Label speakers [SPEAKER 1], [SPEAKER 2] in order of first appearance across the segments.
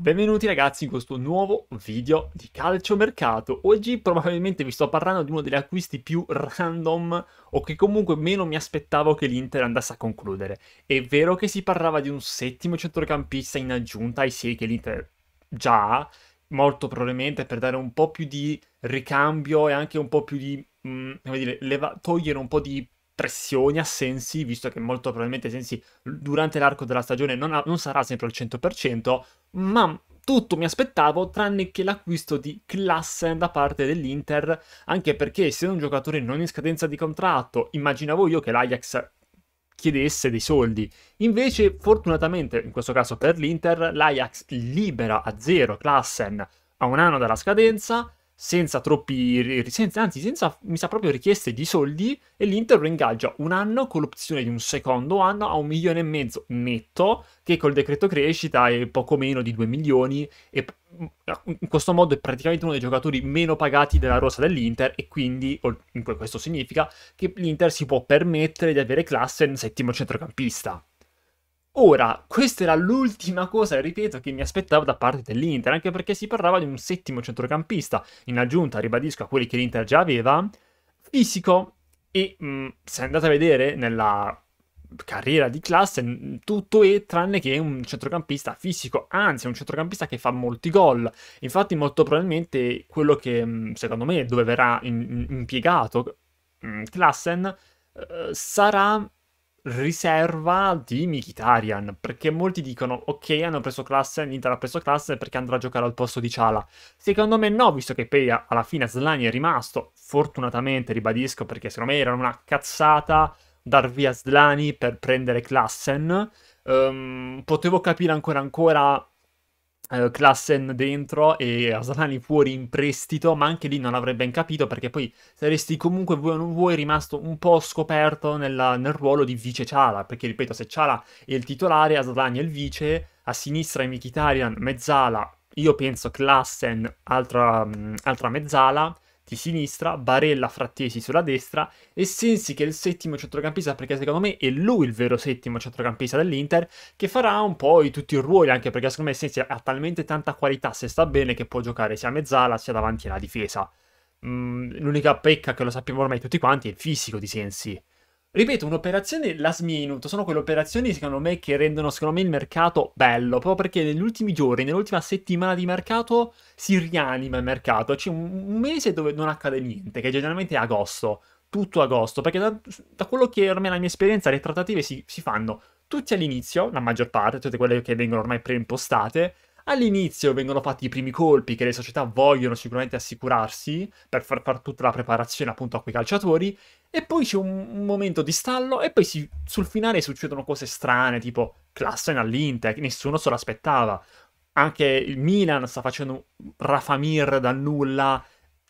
[SPEAKER 1] Benvenuti ragazzi in questo nuovo video di calciomercato. Oggi probabilmente vi sto parlando di uno degli acquisti più random o che comunque meno mi aspettavo che l'Inter andasse a concludere. È vero che si parlava di un settimo centrocampista in aggiunta ai sei che l'Inter già ha, molto probabilmente per dare un po' più di ricambio e anche un po' più di, mh, mm, come dire, leva- togliere un po' di pressioni a Sensi, visto che molto probabilmente Sensi durante l'arco della stagione non, ha, non sarà sempre al 100%, ma tutto mi aspettavo tranne che l'acquisto di Klassen da parte dell'Inter, anche perché essendo un giocatore non in scadenza di contratto, immaginavo io che l'Ajax chiedesse dei soldi. Invece, fortunatamente, in questo caso per l'Inter, l'Ajax libera a zero Klassen a un anno dalla scadenza, senza troppi, senza, anzi senza, mi sa proprio richieste di soldi e l'Inter lo ingaggia un anno con l'opzione di un secondo anno a un milione e mezzo netto che col decreto crescita è poco meno di 2 milioni e in questo modo è praticamente uno dei giocatori meno pagati della rosa dell'Inter e quindi questo significa che l'Inter si può permettere di avere classe in settimo centrocampista Ora, questa era l'ultima cosa, ripeto, che mi aspettavo da parte dell'Inter, anche perché si parlava di un settimo centrocampista, in aggiunta, ribadisco, a quelli che l'Inter già aveva, fisico, e mh, mm, se andate a vedere nella carriera di classe, tutto è tranne che un centrocampista fisico, anzi è un centrocampista che fa molti gol. Infatti molto probabilmente quello che mm, secondo me dove verrà in, in, impiegato mm, Klassen eh, sarà riserva di Mikitarian, perché molti dicono ok hanno preso classe, l'Inter ha preso classe perché andrà a giocare al posto di Ciala. Secondo me no, visto che poi alla fine Slani è rimasto, fortunatamente ribadisco perché secondo me era una cazzata dar via Slani per prendere Klassen. Um, potevo capire ancora ancora eh, Klassen dentro e Aslani fuori in prestito, ma anche lì non l'avrei ben capito perché poi saresti comunque vuoi o non vuoi rimasto un po' scoperto nella, nel ruolo di vice Ciala, perché ripeto, se Ciala è il titolare, Aslani è il vice, a sinistra è Mkhitaryan, mezzala, io penso Klassen, altra, um, altra mezzala, di sinistra, Barella Frattesi sulla destra e Sensi che è il settimo centrocampista perché secondo me è lui il vero settimo centrocampista dell'Inter che farà un po' tutti i ruoli anche perché secondo me Sensi ha talmente tanta qualità se sta bene che può giocare sia a mezzala sia davanti alla difesa. Mm, l'unica pecca che lo sappiamo ormai tutti quanti è il fisico di Sensi Ripeto, un'operazione last minute, sono quelle operazioni secondo me che rendono secondo me il mercato bello, proprio perché negli ultimi giorni, nell'ultima settimana di mercato si rianima il mercato, c'è un, mese dove non accade niente, che generalmente è agosto, tutto agosto, perché da, da quello che ormai è la mia esperienza le trattative si, si fanno tutti all'inizio, la maggior parte, tutte quelle che vengono ormai preimpostate, All'inizio vengono fatti i primi colpi che le società vogliono sicuramente assicurarsi per far, fare tutta la preparazione appunto a quei calciatori e poi c'è un momento di stallo e poi si, sul finale succedono cose strane tipo Klassen all'Inter che nessuno se l'aspettava. Anche il Milan sta facendo Rafamir dal nulla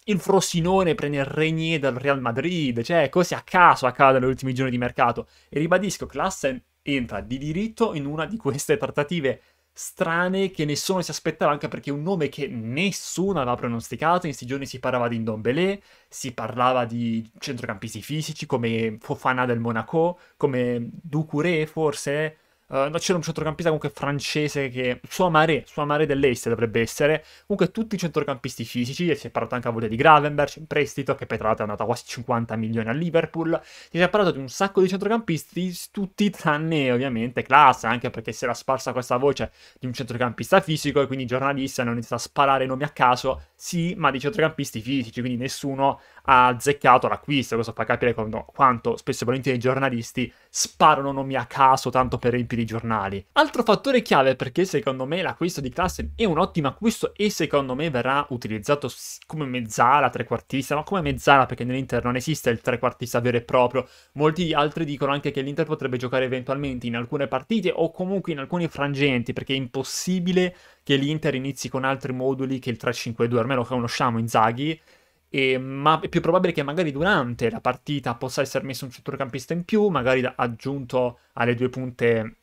[SPEAKER 1] il Frosinone prende il Regnier dal Real Madrid, cioè cose a caso accadono negli ultimi giorni di mercato. E ribadisco, Klassen entra di diritto in una di queste trattative strane che nessuno si aspettava, anche perché un nome che nessuno aveva pronosticato. In questi giorni si parlava di Ndombele, si parlava di centrocampisti fisici come Fofana del Monaco, come Ducuré forse, Uh, c'era un centrocampista comunque francese che Suamare, Suamare dell'Est dovrebbe essere. Comunque tutti i centrocampisti fisici, e si è parlato anche a voglia di Gravenberg in prestito, che poi tra l'altro è andata quasi 50 milioni a Liverpool. Si è parlato di un sacco di centrocampisti, tutti tranne ovviamente classe, anche perché si era sparsa questa voce di un centrocampista fisico e quindi i giornalisti hanno iniziato a sparare nomi a caso sì, ma di centrocampisti fisici, quindi nessuno ha azzeccato l'acquisto. Questo fa capire quanto spesso e volentieri i giornalisti sparano nomi a caso tanto per riempire i giornali. Altro fattore chiave perché secondo me l'acquisto di Klassen è un ottimo acquisto e secondo me verrà utilizzato come mezzala, trequartista, ma come mezzala perché nell'Inter non esiste il trequartista vero e proprio. Molti altri dicono anche che l'Inter potrebbe giocare eventualmente in alcune partite o comunque in alcuni frangenti perché è impossibile che l'Inter inizi con altri moduli che il 3-5-2, almeno conosciamo Inzaghi, e, ma è più probabile che magari durante la partita possa essere messo un centrocampista in più, magari aggiunto alle due punte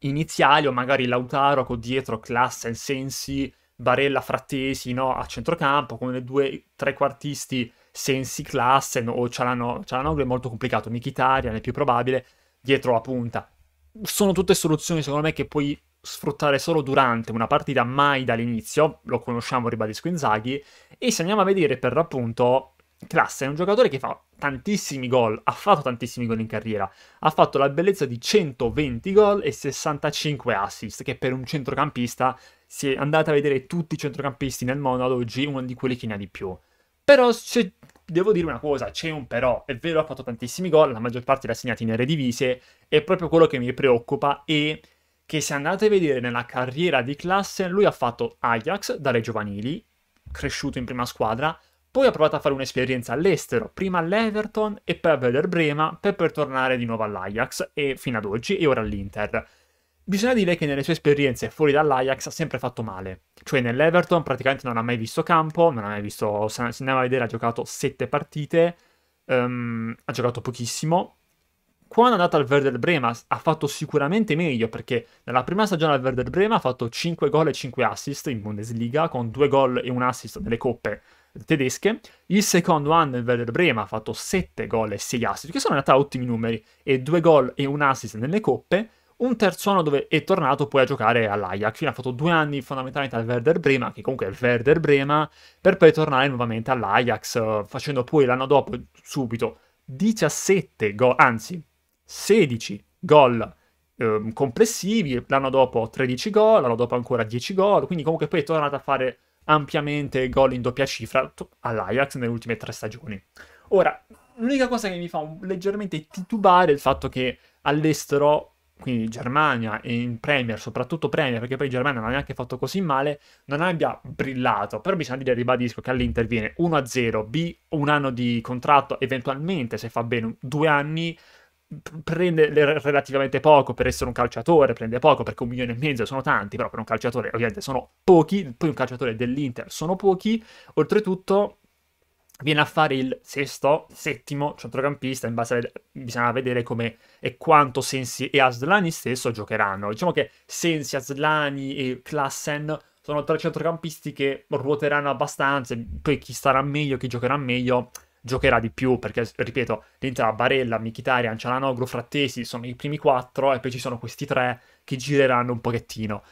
[SPEAKER 1] iniziali, o magari Lautaro con dietro Classen, Sensi, Barella, Frattesi no, a centrocampo, con le due trequartisti Sensi, Classen o Cialanoglu, è molto complicato, Mkhitaryan è più probabile, dietro la punta. Sono tutte soluzioni secondo me che poi sfruttare solo durante una partita, mai dall'inizio, lo conosciamo ribadisco Inzaghi, e se andiamo a vedere per l'appunto, Classe è un giocatore che fa tantissimi gol, ha fatto tantissimi gol in carriera, ha fatto la bellezza di 120 gol e 65 assist, che per un centrocampista, se andate a vedere tutti i centrocampisti nel mondo ad oggi, uno di quelli che ne ha di più. Però se devo dire una cosa, c'è un però, è vero ha fatto tantissimi gol, la maggior parte li ha segnati in aree divise, è proprio quello che mi preoccupa e che se andate a vedere nella carriera di classe, lui ha fatto Ajax dalle giovanili, cresciuto in prima squadra, poi ha provato a fare un'esperienza all'estero, prima all'Everton e poi a Werder Brema, per poi tornare di nuovo all'Ajax e fino ad oggi e ora all'Inter. Bisogna dire che nelle sue esperienze fuori dall'Ajax ha sempre fatto male, cioè nell'Everton praticamente non ha mai visto campo, non ha mai visto, se andiamo a vedere ha giocato 7 partite, um, ha giocato pochissimo, quando è andato al Werder Brema ha fatto sicuramente meglio perché nella prima stagione al Werder Brema ha fatto 5 gol e 5 assist in Bundesliga con 2 gol e 1 assist nelle coppe tedesche. Il secondo anno il Werder Brema ha fatto 7 gol e 6 assist, che sono in realtà ottimi numeri, e 2 gol e 1 assist nelle coppe. Un terzo anno dove è tornato poi a giocare all'Ajax, quindi ha fatto due anni fondamentalmente al Werder Brema, che comunque è il Werder Brema, per poi tornare nuovamente all'Ajax, facendo poi l'anno dopo subito 17 gol, anzi 16 gol eh, complessivi, l'anno dopo 13 gol, l'anno dopo ancora 10 gol, quindi comunque poi è tornato a fare ampiamente gol in doppia cifra all'Ajax nelle ultime tre stagioni. Ora, l'unica cosa che mi fa leggermente titubare è il fatto che all'estero quindi in Germania e in Premier, soprattutto Premier, perché poi in Germania non ha neanche fatto così male, non abbia brillato. Però bisogna dire, ribadisco, che all'Inter viene 1-0, B, un anno di contratto, eventualmente se fa bene due anni, prende relativamente poco per essere un calciatore, prende poco perché un milione e mezzo sono tanti, però per un calciatore ovviamente sono pochi, poi un calciatore dell'Inter sono pochi, oltretutto viene a fare il sesto, settimo centrocampista, in base a, bisogna vedere come e quanto Sensi e Aslani stesso giocheranno. Diciamo che Sensi, Aslani e Klassen sono tre centrocampisti che ruoteranno abbastanza, poi chi starà meglio, chi giocherà meglio, giocherà di più perché, ripeto, dentro la Barella, Mkhitaryan, Cialanoglu, Frattesi sono i primi quattro e poi ci sono questi tre che gireranno un pochettino.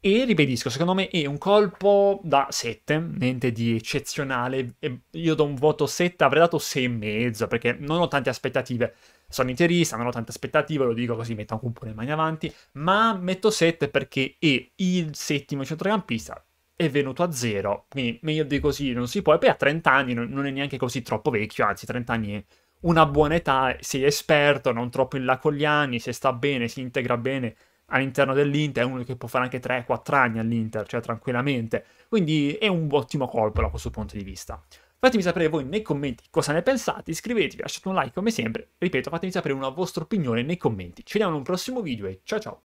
[SPEAKER 1] E ribadisco, secondo me è un colpo da 7, niente di eccezionale. Io do un voto 7, avrei dato 6,5 perché non ho tante aspettative. Sono interista, non ho tante aspettative, lo dico così, metto anche un po' le mani avanti. Ma metto 7 perché è il settimo centrocampista è venuto a zero, quindi meglio di così non si può, e poi a 30 anni non è neanche così troppo vecchio, anzi 30 anni è una buona età, sei esperto, non troppo in là con gli anni, se sta bene, si integra bene all'interno dell'Inter, è uno che può fare anche 3-4 anni all'Inter, cioè tranquillamente, quindi è un ottimo colpo da questo punto di vista. Fatemi sapere voi nei commenti cosa ne pensate, iscrivetevi, lasciate un like come sempre, ripeto, fatemi sapere una vostra opinione nei commenti. Ci vediamo in un prossimo video e ciao ciao!